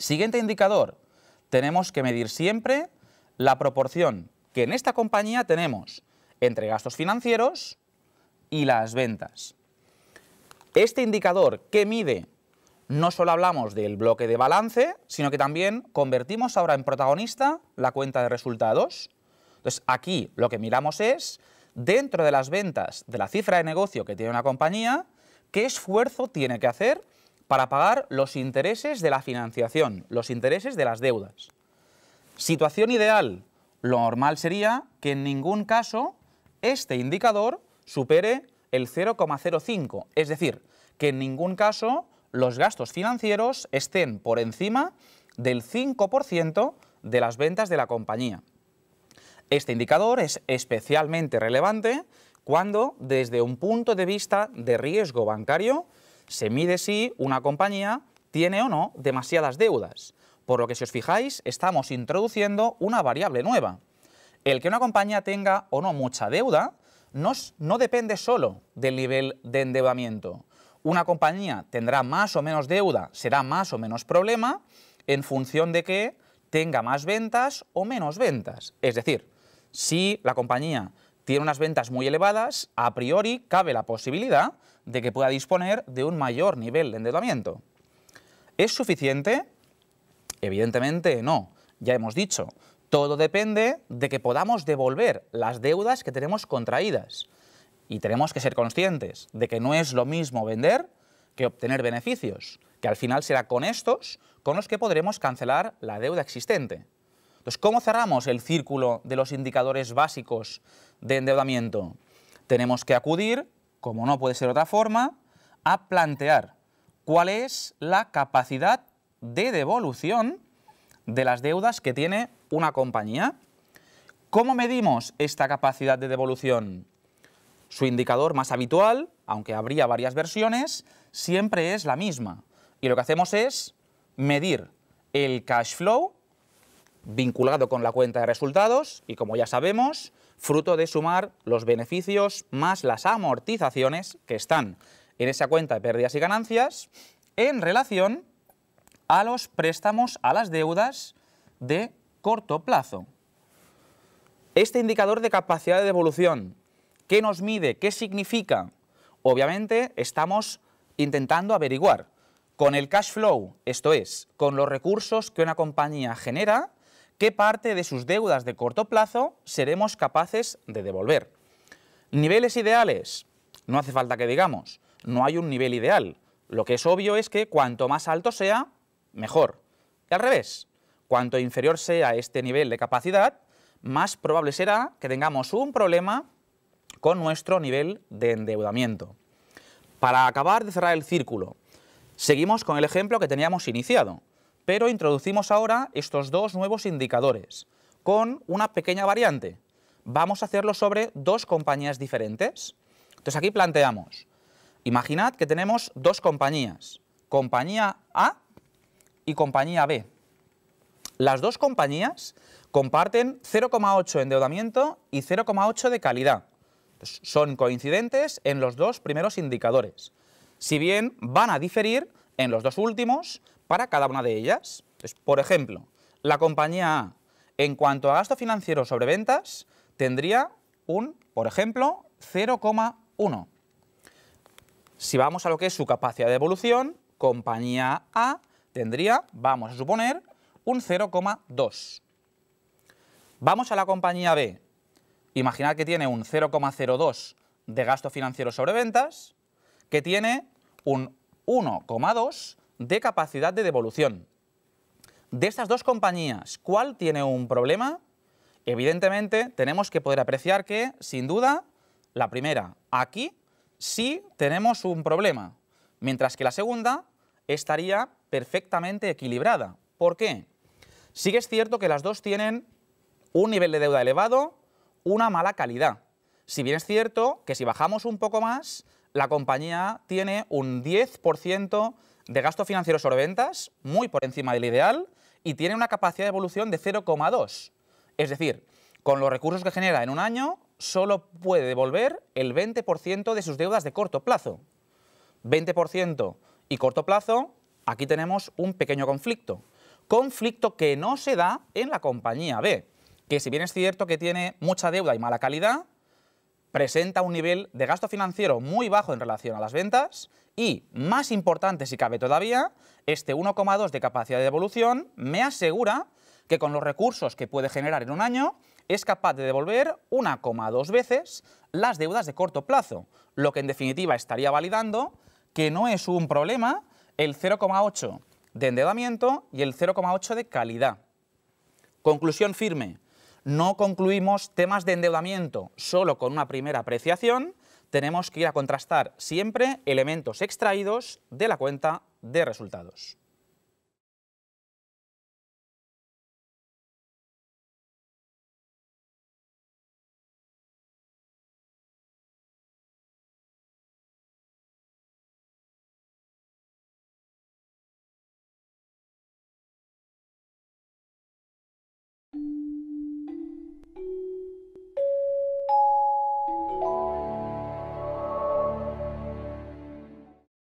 Siguiente indicador, tenemos que medir siempre la proporción que en esta compañía tenemos entre gastos financieros y las ventas. Este indicador que mide, no solo hablamos del bloque de balance, sino que también convertimos ahora en protagonista la cuenta de resultados. Entonces aquí lo que miramos es, dentro de las ventas de la cifra de negocio que tiene una compañía, qué esfuerzo tiene que hacer para pagar los intereses de la financiación, los intereses de las deudas. Situación ideal, lo normal sería que en ningún caso este indicador supere el 0,05, es decir, que en ningún caso los gastos financieros estén por encima del 5% de las ventas de la compañía. Este indicador es especialmente relevante cuando, desde un punto de vista de riesgo bancario, se mide si una compañía tiene o no demasiadas deudas. Por lo que si os fijáis, estamos introduciendo una variable nueva. El que una compañía tenga o no mucha deuda no, no depende solo del nivel de endeudamiento. Una compañía tendrá más o menos deuda, será más o menos problema, en función de que tenga más ventas o menos ventas. Es decir, si la compañía tiene unas ventas muy elevadas, a priori cabe la posibilidad de que pueda disponer de un mayor nivel de endeudamiento. ¿Es suficiente? Evidentemente no, ya hemos dicho. Todo depende de que podamos devolver las deudas que tenemos contraídas. Y tenemos que ser conscientes de que no es lo mismo vender que obtener beneficios, que al final será con estos con los que podremos cancelar la deuda existente. Entonces, ¿cómo cerramos el círculo de los indicadores básicos de endeudamiento? Tenemos que acudir, como no puede ser otra forma, a plantear cuál es la capacidad de devolución de las deudas que tiene una compañía. ¿Cómo medimos esta capacidad de devolución? Su indicador más habitual, aunque habría varias versiones, siempre es la misma. Y lo que hacemos es medir el cash flow vinculado con la cuenta de resultados y, como ya sabemos, fruto de sumar los beneficios más las amortizaciones que están en esa cuenta de pérdidas y ganancias en relación a los préstamos a las deudas de corto plazo. Este indicador de capacidad de devolución, ¿qué nos mide? ¿Qué significa? Obviamente estamos intentando averiguar con el cash flow, esto es, con los recursos que una compañía genera, qué parte de sus deudas de corto plazo seremos capaces de devolver. Niveles ideales, no hace falta que digamos, no hay un nivel ideal. Lo que es obvio es que cuanto más alto sea, mejor. Y al revés, cuanto inferior sea este nivel de capacidad, más probable será que tengamos un problema con nuestro nivel de endeudamiento. Para acabar de cerrar el círculo, seguimos con el ejemplo que teníamos iniciado pero introducimos ahora estos dos nuevos indicadores con una pequeña variante. Vamos a hacerlo sobre dos compañías diferentes. Entonces aquí planteamos, imaginad que tenemos dos compañías, compañía A y compañía B. Las dos compañías comparten 0,8 endeudamiento y 0,8 de calidad. son coincidentes en los dos primeros indicadores. Si bien van a diferir en los dos últimos, para cada una de ellas. por ejemplo, la compañía A, en cuanto a gasto financiero sobre ventas, tendría un, por ejemplo, 0,1. Si vamos a lo que es su capacidad de evolución, compañía A tendría, vamos a suponer, un 0,2. Vamos a la compañía B. Imaginar que tiene un 0,02 de gasto financiero sobre ventas, que tiene un 1,2 de capacidad de devolución. De estas dos compañías, ¿cuál tiene un problema? Evidentemente, tenemos que poder apreciar que, sin duda, la primera, aquí, sí tenemos un problema, mientras que la segunda estaría perfectamente equilibrada. ¿Por qué? Sí que es cierto que las dos tienen un nivel de deuda elevado, una mala calidad. Si bien es cierto que si bajamos un poco más, la compañía tiene un 10% de gasto financiero sobre ventas muy por encima del ideal y tiene una capacidad de evolución de 0,2. Es decir, con los recursos que genera en un año, solo puede devolver el 20% de sus deudas de corto plazo. 20% y corto plazo, aquí tenemos un pequeño conflicto. Conflicto que no se da en la compañía B, que si bien es cierto que tiene mucha deuda y mala calidad, presenta un nivel de gasto financiero muy bajo en relación a las ventas y, más importante si cabe todavía, este 1,2 de capacidad de devolución me asegura que con los recursos que puede generar en un año es capaz de devolver 1,2 veces las deudas de corto plazo, lo que en definitiva estaría validando que no es un problema el 0,8 de endeudamiento y el 0,8 de calidad. Conclusión firme, no concluimos temas de endeudamiento solo con una primera apreciación, tenemos que ir a contrastar siempre elementos extraídos de la cuenta de resultados.